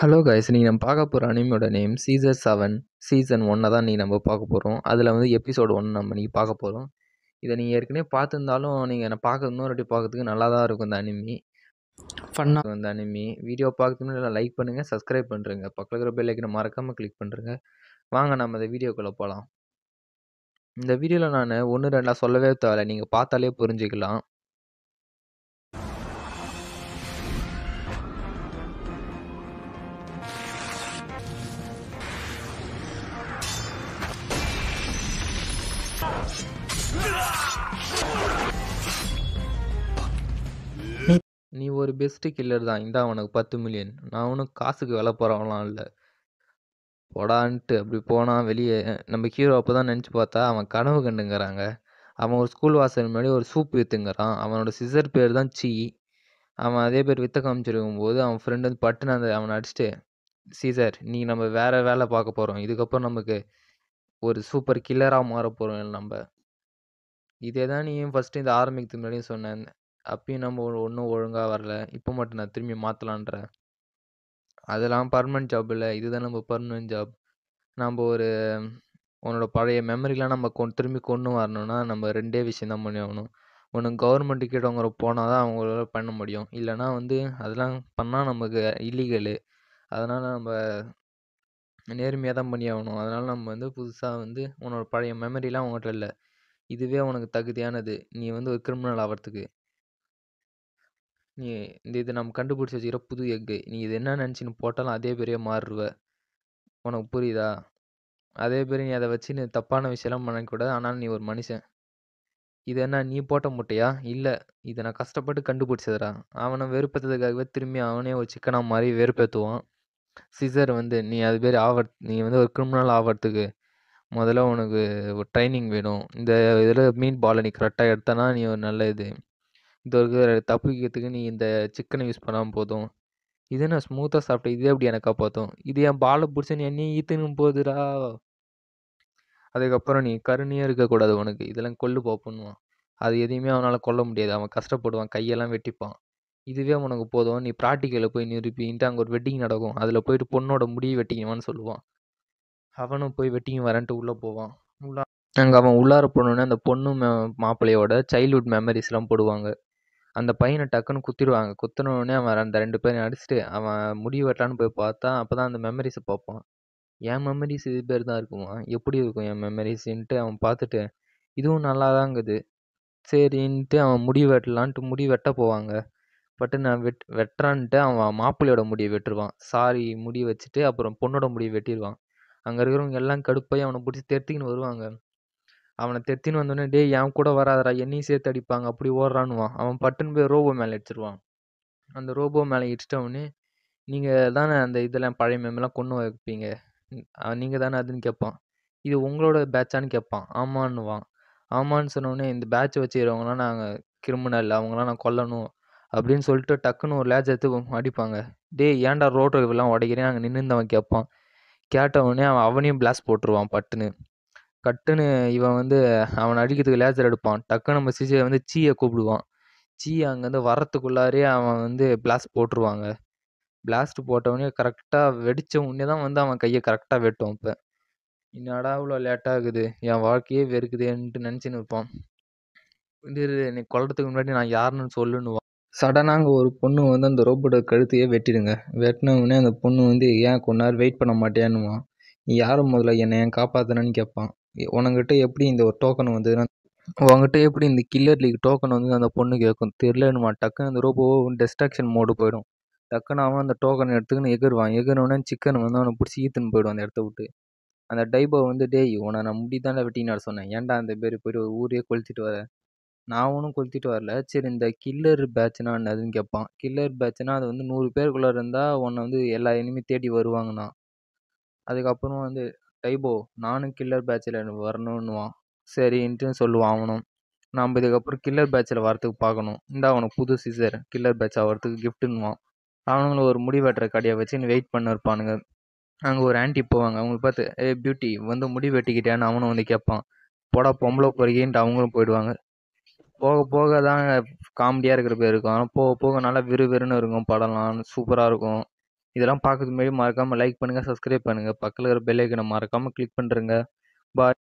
Hello guys நீங்கள் நம்ம பார்க்க போகிற அனிமையோட நேம் சீசர் செவன் சீசன் ஒன்னை தான் நீ நம்ம பார்க்க போகிறோம் அதில் வந்து எபிசோடு ஒன்று நம்ம நீங்கள் பார்க்க போகிறோம் இதை நீங்கள் ஏற்கனவே பார்த்துருந்தாலும் நீங்கள் என்னை பார்க்க இன்னொரு வாட்டி பார்க்கறதுக்கு நல்லா தான் இருக்கும் இந்த அனிமி ஃபன்னாக இருக்கும் இந்த அனிமி வீடியோ பார்க்கறதுக்கு நல்லா லைக் பண்ணுங்கள் சப்ஸ்கிரைப் பண்ணுறங்க பக்கத்தில் இருக்கிற பெல் ஐக்கனை மறக்காமல் கிளிக் பண்ணுறங்க வாங்க நம்ம இந்த வீடியோக்குள்ளே போகலாம் இந்த வீடியோவில் நான் ஒன்று ரெண்டாக சொல்லவே தேவையில்ல நீங்கள் பார்த்தாலே புரிஞ்சுக்கலாம் நீ ஒரு பெஸ்ட்டு கில்லர் தான் இந்தா உனக்கு பத்து மில்லியன் நான் ஒன்றும் காசுக்கு வேலை போகிறவங்களாம் இல்லை போடான்ட்டு அப்படி போனால் வெளியே நம்ம ஹீரோ அப்போ தான் நினச்சி பார்த்தா அவன் கனவு கண்டுங்கிறாங்க அவன் ஒரு ஸ்கூல் வாசல் முன்னாடி ஒரு சூப் விற்றுங்கிறான் அவனோட சிசர் பேர் தான் சி அவன் அதே பேர் வித்த காமிச்சிருக்கும் போது அவன் ஃப்ரெண்டு வந்து பட்டுனு அந்த அவனை அடிச்சுட்டு சீசர் நீ நம்ம வேற வேலை பார்க்க போகிறோம் இதுக்கப்புறம் நமக்கு ஒரு சூப்பர் கில்லராக மாற போகிறோம் நம்ம இதே தான் நீயும் ஃபர்ஸ்ட்டு இந்த ஆரம்பிக்கிறதுக்கு முன்னாடியும் சொன்னேன் அப்பயும் நம்ம ஒன்றும் ஒழுங்காக வரல இப்போ மட்டும் நான் திரும்பி மாற்றலான்ற அதெல்லாம் பர்மனெண்ட் ஜாப் இல்லை இதுதான் நம்ம பர்மனெண்ட் ஜாப் நம்ம ஒரு உன்னோட பழைய மெமரிலாம் நம்ம கொ திரும்பி கொண்டு வரணும்னா நம்ம ரெண்டே விஷயம் தான் பண்ணி ஆகணும் ஒன்று கவர்மெண்ட்டு கேட்டவங்க போனால் தான் அவங்களால பண்ண முடியும் இல்லைனா வந்து அதெல்லாம் பண்ணால் நமக்கு இல்லீகலு அதனால் நம்ம நேர்மையாக தான் பண்ணி ஆகணும் அதனால் நம்ம வந்து புதுசாக வந்து உன்னோட பழைய மெமரிலாம் அவங்கள்ட்ட இல்லை இதுவே உனக்கு தகுதியானது. நீ வந்து ஒரு கிரிமினல் ஆகிறதுக்கு நீ இந்த இது நம்ம கண்டுபிடிச்சி வச்சுக்கிற புது எக்கு நீ இது என்ன நினச்சின்னு போட்டாலும் அதே பெரிய மாறுவ. உனக்கு புரியுதா? அதே பெரிய நீ அதை வச்சு நீ தப்பான விஷயம்லாம் பண்ணக்கூடாது. ஆனாலும் நீ ஒரு மனுஷன். இது என்ன நீ போட்ட முட்டையா? இல்லை இதை நான் கஷ்டப்பட்டு கண்டுபிடிச்சதுடா. அவனை வெறுப்பேத்துறதுக்காகவே திரும்பி அவனே ஒரு சிக்கனா மாதிரி வெறுப்பேற்றுவான் சிசர் வந்து நீ அது பேர் ஆவ நீ வந்து ஒரு கிரிமினல் ஆவறதுக்கு முதல்ல உனக்கு ஒரு ட்ரைனிங் வேணும். இந்த இதில் மீன் பாலை நீ கரெக்டாக எடுத்தனா நீ ஒரு நல்ல இது. இந்த ஒரு தப்பிக்கிறதுக்கு நீ இந்த சிக்கனை யூஸ் பண்ணாமல் போதும். இதே நான் ஸ்மூத்தாக சாப்பிட்டேன் இதே அப்படி எனக்கா காப்பாத்தும்? இது என் பிடிச்ச நீ என்னையும் இழுத்துன்னு போதுடா! அதுக்கப்புறம் நீ கருணையாக இருக்கக்கூடாது உனக்கு. இதெல்லாம் கொல்லு பாப்போன்னுவான். அது எதையுமே அவனால் கொல்ல முடியாது. அவன் கஷ்டப்படுவான், கையெல்லாம் வெட்டிப்பான். இதுவே உனக்கு போதும். நீ ப்ராக்டிக்கலில் போய் நிரூபின்ட்டு அங்கே ஒரு வெட்டிங் நடக்கும். அதில் போயிட்டு பொண்ணோட முடிய வெட்டிக்குவான்னு சொல்லுவான். அவனும் போய் வெட்டியும் வரேன்ட்டு உள்ளே போவான் உள்ளா அங்கே அவன் உள்ளார போனோடனே அந்த பொண்ணு மே மாப்பிள்ளையோட சைல்ட்ஹுட் மெமரிஸ்லாம் போடுவாங்க அந்த பையனை டக்குன்னு குத்திடுவாங்க குத்தினோடனே அவன் அந்த ரெண்டு பேரையும் அடிச்சுட்டு அவன் முடி வெட்டலான்னு போய் பார்த்தா அப்போ தான் அந்த மெமரிஸை பார்ப்பான் என் மெமரிஸ் இது பேர் தான் இருக்குமா எப்படி இருக்கும் என் மெமரிஸ்ன்ட்டு அவன் பார்த்துட்டு இதுவும் நல்லா தாங்குது சரின்ட்டு அவன் முடி வெட்டலான்ட்டு முடி வெட்ட போவாங்க பட்டு நான் வெட் வெட்டுறான்ட்டு அவன் மாப்பிள்ளையோட முடியை வெட்டுருவான் சாரி முடி வச்சுட்டு அப்புறம் பொண்ணோட முடியை வெட்டிடுவான் அங்கே இருக்கிறவங்க எல்லாம் கடுப்பாகி அவனை பிடிச்சி தெருத்திக்கின்னு வருவாங்க அவனை தெத்தின்னு வந்தோடனே டேய் என் கூட வராதடா என்னையும் சேர்த்து அடிப்பாங்க அப்படி ஓடுறான்னுவான் அவன் பட்டுன்னு போய் ரோபோ மேலே அடிச்சிருவான் அந்த ரோபோ மேலே இடிச்சிட்டவொடனே நீங்கள் தானே அந்த இதெல்லாம் பழைய மேமெல்லாம் கொண்டு வைப்பீங்க நீங்கள் தானே அதுன்னு கேட்பான் இது உங்களோட பேட்சான்னு கேட்பான் ஆமான்னுவான் ஆமான்னு சொன்னோடனே இந்த பேட்சை வச்சுக்கிறவங்களாம் நாங்கள் கிரிமினல் அவங்களாம் நான் கொல்லணும் அப்படின்னு சொல்லிட்டு டக்குன்னு ஒரு லேஜ் எடுத்து அடிப்பாங்க டேய் ஏன்டா ரோடு உடைக்கிறேன் அங்கே நின்றுந்தவன் கேட்பான் கேட்டவொடனே அவன் அவனையும் பிளாஸ் போட்டுருவான் பட்டுன்னு கட்டுன்னு இவன் வந்து அவன் அடிக்கிறதுக்கு லேசர் எடுப்பான் டக்குன்னு நம்ம சிசியை வந்து சீயை கூப்பிடுவான் சீ அங்கேருந்து வரத்துக்குள்ளாரே அவன் வந்து பிளாஸ்ட் போட்டுருவாங்க பிளாஸ்ட் போட்டவனே கரெக்டாக வெடித்த உடனே தான் வந்து அவன் கையை கரெக்டாக வெட்டும் இப்போ என்னடா இவ்வளோ லேட்டாகுது என் வாழ்க்கையே வெறுக்குதுன்ட்டு நினச்சின்னு இருப்பான் இது நீ கொல்றதுக்கு முன்னாடி நான் யாருன்னு சொல்லுன்னு சடனாக ஒரு பொண்ணு வந்து அந்த ரோபோட்டை கழுத்தையே வெட்டிடுங்க வெட்டினவுடனே அந்த பொண்ணு வந்து ஏன் கொஞ்ச நேரம் வெயிட் பண்ண மாட்டேன்னுவான் நீ யாரும் முதல்ல என்னை ஏன் காப்பாற்றினன்னு கேட்பான் உனங்கிட்ட எப்படி இந்த ஒரு டோக்கன் வந்ததுன்னா உங்ககிட்ட எப்படி இந்த கில்லர் லீக் டோக்கன் வந்து அந்த பொண்ணு கேட்கும் தெரிலனுமா டக்குன்னு அந்த ரோபோ டெஸ்ட்ராக்ஷன் மோடு போயிடும் டக்குன்னு அவன் அந்த டோக்கன் எடுத்துக்கின்னு எகருவான் எகிரவுடனே சிக்கன் வந்து அவனை பிடிச்சி ஈத்துன்னு போயிடும் அந்த இடத்த விட்டு அந்த டைபோ வந்து டேய் உன நான் முடி தானே சொன்னேன் ஏன்டா அந்த பேர் போய்ட்டு ஒரு ஊரையே கொளுத்திட்டு வர நான் ஒன்றும் கொளுத்திட்டு வரல. சரி இந்த கில்லர் பேட்ச்னா என்னதுன்னு கேட்பான். கில்லர் பேட்ச்னா அது வந்து நூறு பேருக்குள்ள இருந்தா உன்ன வந்து எல்லா இனிமே தேடி வருவாங்கண்ணா அதுக்கப்புறம் வந்து "டைபோ நானும் கில்லர் பேட்சில் வரணுன்னுவான்." சரின்ட்டு சொல்லுவான் அவனும். நாம இதுக்கப்புறம் கில்லர் பேட்சில் வரதுக்கு பார்க்கணும். இந்தா அவனுக்கு புது சிசர் கில்லர் பேட்ச் ஆகிறதுக்கு கிஃப்ட்டுன்னுவான். அவனுங்களும் ஒரு முடி வெட்டுற கடைய வச்சுன்னு வெயிட் பண்ண இருப்பானுங்க. ஒரு ஆன்ட்டி போவாங்க. அவங்கள பார்த்து ஏ பியூட்டி வந்து முடி வெட்டிக்கிட்டியான்னு" அவனும் வந்து கேட்பான். "போடா பொம்பளை பொறுக்கின்ட்டு" அவங்களும் போயிடுவாங்க. போக போக தான் காமெடியாக இருக்கிற பேர் இருக்கும் ஆனால் போக போக நல்லா விறுவிறுன்னு இருக்கும் படம்லாம் சூப்பராக இருக்கும் இதெல்லாம் பார்க்கறதுக்கு முன்னாடி மறக்காமல் லைக் பண்ணுங்கள் சப்ஸ்கிரைப் பண்ணுங்கள் பக்கத்தில் இருக்கிற பெல் ஐக்கனை மறக்காமல் கிளிக் பண்ணிருங்க பாய்